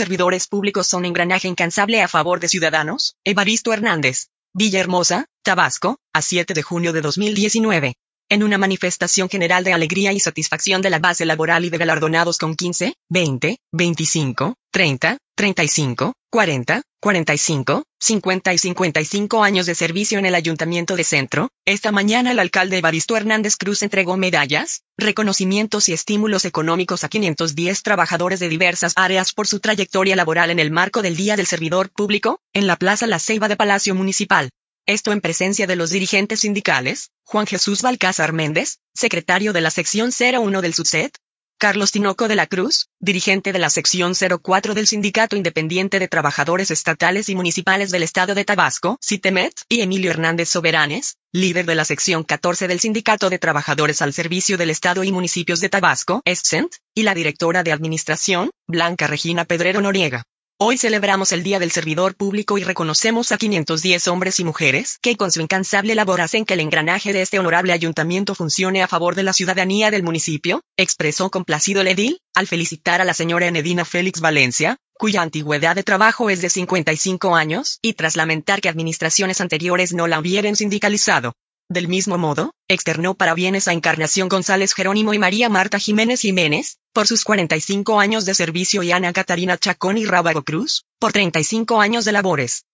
Servidores públicos son engranaje incansable a favor de ciudadanos. Evaristo Hernández. Villahermosa, Tabasco, a 7 de junio de 2019 en una manifestación general de alegría y satisfacción de la base laboral y de galardonados con 15, 20, 25, 30, 35, 40, 45, 50 y 55 años de servicio en el Ayuntamiento de Centro, esta mañana el alcalde Evaristo Hernández Cruz entregó medallas, reconocimientos y estímulos económicos a 510 trabajadores de diversas áreas por su trayectoria laboral en el marco del Día del Servidor Público, en la Plaza La Ceiba de Palacio Municipal esto en presencia de los dirigentes sindicales, Juan Jesús Balcázar Méndez, secretario de la sección 01 del SUDSET, Carlos Tinoco de la Cruz, dirigente de la sección 04 del Sindicato Independiente de Trabajadores Estatales y Municipales del Estado de Tabasco, CITEMET, y Emilio Hernández Soberanes, líder de la sección 14 del Sindicato de Trabajadores al Servicio del Estado y Municipios de Tabasco, ESCENT, y la directora de Administración, Blanca Regina Pedrero Noriega. Hoy celebramos el Día del Servidor Público y reconocemos a 510 hombres y mujeres que con su incansable labor hacen que el engranaje de este honorable ayuntamiento funcione a favor de la ciudadanía del municipio, expresó complacido el edil, al felicitar a la señora Enedina Félix Valencia, cuya antigüedad de trabajo es de 55 años, y tras lamentar que administraciones anteriores no la hubieran sindicalizado. Del mismo modo, externó bienes a Encarnación González Jerónimo y María Marta Jiménez Jiménez, por sus 45 años de servicio y Ana Catarina Chacón y Rábago Cruz, por 35 años de labores.